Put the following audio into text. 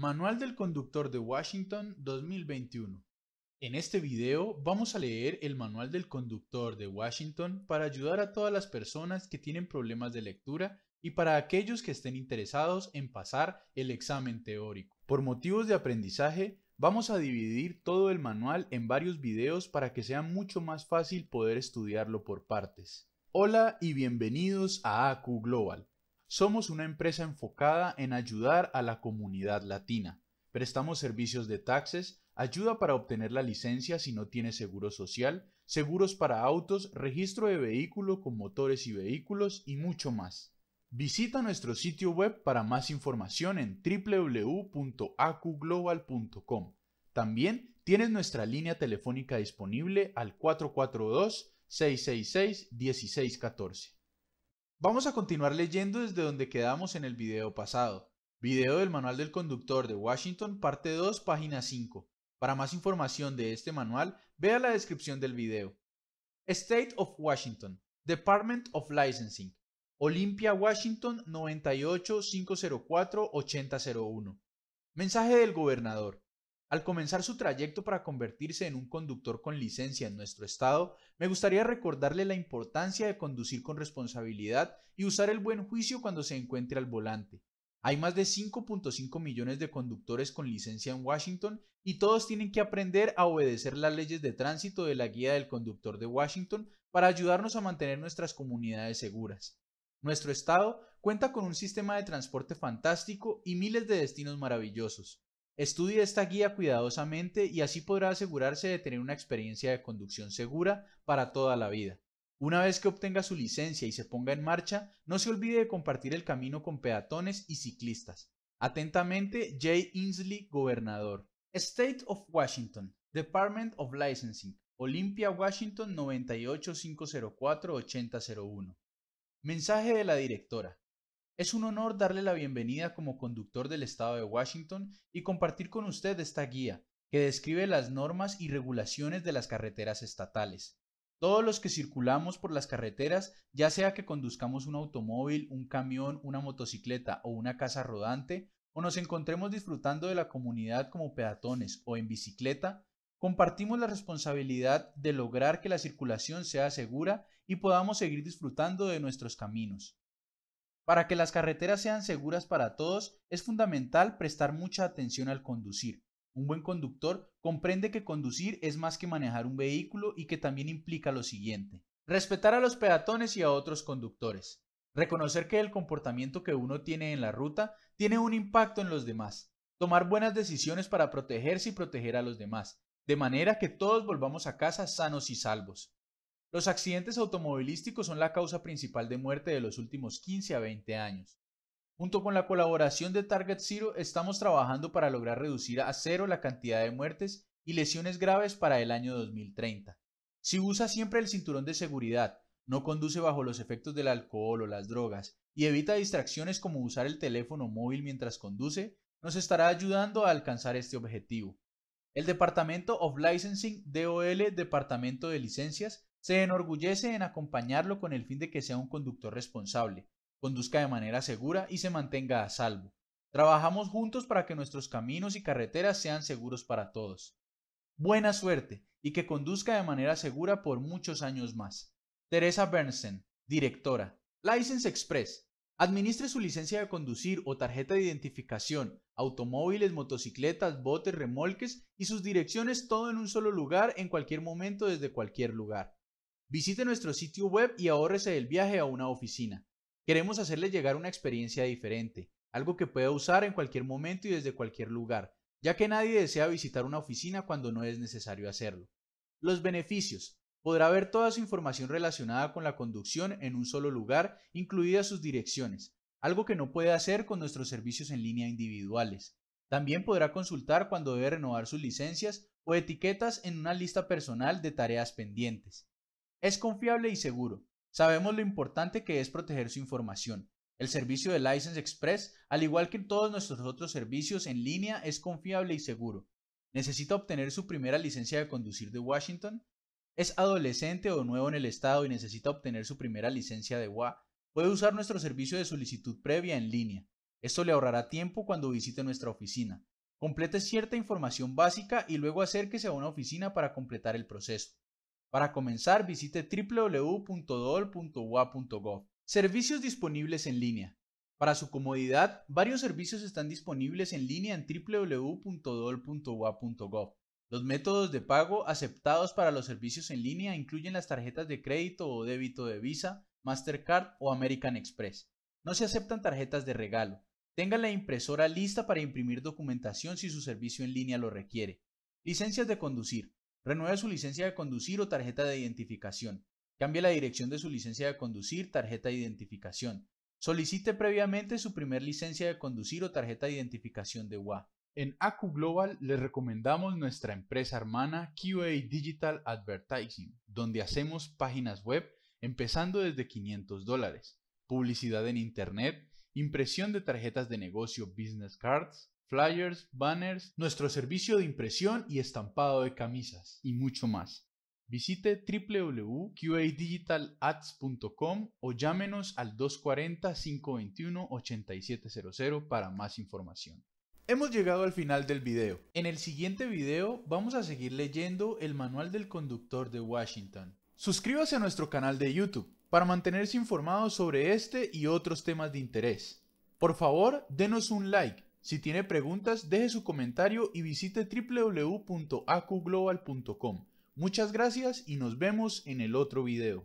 Manual del Conductor de Washington 2021. En este video vamos a leer el Manual del Conductor de Washington para ayudar a todas las personas que tienen problemas de lectura y para aquellos que estén interesados en pasar el examen teórico. Por motivos de aprendizaje, vamos a dividir todo el manual en varios videos para que sea mucho más fácil poder estudiarlo por partes. Hola y bienvenidos a AQ Global somos una empresa enfocada en ayudar a la comunidad latina. Prestamos servicios de taxes, ayuda para obtener la licencia si no tiene seguro social, seguros para autos, registro de vehículo con motores y vehículos y mucho más. Visita nuestro sitio web para más información en www.acuglobal.com. También tienes nuestra línea telefónica disponible al 442 666 1614. Vamos a continuar leyendo desde donde quedamos en el video pasado. Video del Manual del Conductor de Washington, parte 2, página 5. Para más información de este manual, vea la descripción del video. State of Washington, Department of Licensing, Olympia, Washington 98-504-8001. Mensaje del gobernador. Al comenzar su trayecto para convertirse en un conductor con licencia en nuestro estado, me gustaría recordarle la importancia de conducir con responsabilidad y usar el buen juicio cuando se encuentre al volante. Hay más de 5.5 millones de conductores con licencia en Washington y todos tienen que aprender a obedecer las leyes de tránsito de la Guía del Conductor de Washington para ayudarnos a mantener nuestras comunidades seguras. Nuestro estado cuenta con un sistema de transporte fantástico y miles de destinos maravillosos. Estudie esta guía cuidadosamente y así podrá asegurarse de tener una experiencia de conducción segura para toda la vida. Una vez que obtenga su licencia y se ponga en marcha, no se olvide de compartir el camino con peatones y ciclistas. Atentamente, Jay Inslee, gobernador. State of Washington, Department of Licensing, Olympia, Washington 98504-8001. Mensaje de la directora. Es un honor darle la bienvenida como conductor del Estado de Washington y compartir con usted esta guía que describe las normas y regulaciones de las carreteras estatales. Todos los que circulamos por las carreteras, ya sea que conduzcamos un automóvil, un camión, una motocicleta o una casa rodante, o nos encontremos disfrutando de la comunidad como peatones o en bicicleta, compartimos la responsabilidad de lograr que la circulación sea segura y podamos seguir disfrutando de nuestros caminos. Para que las carreteras sean seguras para todos, es fundamental prestar mucha atención al conducir. Un buen conductor comprende que conducir es más que manejar un vehículo y que también implica lo siguiente. Respetar a los peatones y a otros conductores. Reconocer que el comportamiento que uno tiene en la ruta tiene un impacto en los demás. Tomar buenas decisiones para protegerse y proteger a los demás, de manera que todos volvamos a casa sanos y salvos. Los accidentes automovilísticos son la causa principal de muerte de los últimos 15 a 20 años. Junto con la colaboración de Target Zero, estamos trabajando para lograr reducir a cero la cantidad de muertes y lesiones graves para el año 2030. Si usa siempre el cinturón de seguridad, no conduce bajo los efectos del alcohol o las drogas y evita distracciones como usar el teléfono móvil mientras conduce, nos estará ayudando a alcanzar este objetivo. El Departamento of Licensing DOL, Departamento de Licencias, se enorgullece en acompañarlo con el fin de que sea un conductor responsable, conduzca de manera segura y se mantenga a salvo. Trabajamos juntos para que nuestros caminos y carreteras sean seguros para todos. Buena suerte y que conduzca de manera segura por muchos años más. Teresa Bernstein, directora. License Express. Administre su licencia de conducir o tarjeta de identificación, automóviles, motocicletas, botes, remolques y sus direcciones todo en un solo lugar en cualquier momento desde cualquier lugar. Visite nuestro sitio web y ahórrese el viaje a una oficina. Queremos hacerle llegar una experiencia diferente, algo que pueda usar en cualquier momento y desde cualquier lugar, ya que nadie desea visitar una oficina cuando no es necesario hacerlo. Los beneficios. Podrá ver toda su información relacionada con la conducción en un solo lugar, incluidas sus direcciones, algo que no puede hacer con nuestros servicios en línea individuales. También podrá consultar cuando debe renovar sus licencias o etiquetas en una lista personal de tareas pendientes. Es confiable y seguro. Sabemos lo importante que es proteger su información. El servicio de License Express, al igual que todos nuestros otros servicios en línea, es confiable y seguro. ¿Necesita obtener su primera licencia de conducir de Washington? ¿Es adolescente o nuevo en el estado y necesita obtener su primera licencia de WA? Puede usar nuestro servicio de solicitud previa en línea. Esto le ahorrará tiempo cuando visite nuestra oficina. Complete cierta información básica y luego acérquese a una oficina para completar el proceso. Para comenzar, visite www.dol.ua.gov. Servicios disponibles en línea. Para su comodidad, varios servicios están disponibles en línea en www.dol.ua.gov. Los métodos de pago aceptados para los servicios en línea incluyen las tarjetas de crédito o débito de Visa, Mastercard o American Express. No se aceptan tarjetas de regalo. Tenga la impresora lista para imprimir documentación si su servicio en línea lo requiere. Licencias de conducir. Renueve su licencia de conducir o tarjeta de identificación. Cambie la dirección de su licencia de conducir, tarjeta de identificación. Solicite previamente su primer licencia de conducir o tarjeta de identificación de WA. En ACU Global le recomendamos nuestra empresa hermana QA Digital Advertising, donde hacemos páginas web empezando desde 500 dólares, publicidad en Internet, impresión de tarjetas de negocio Business Cards, flyers, banners, nuestro servicio de impresión y estampado de camisas y mucho más. Visite www.qadigitalads.com o llámenos al 240-521-8700 para más información. Hemos llegado al final del video. En el siguiente video vamos a seguir leyendo el manual del conductor de Washington. Suscríbase a nuestro canal de YouTube para mantenerse informado sobre este y otros temas de interés. Por favor, denos un like si tiene preguntas, deje su comentario y visite www.acuglobal.com. Muchas gracias y nos vemos en el otro video.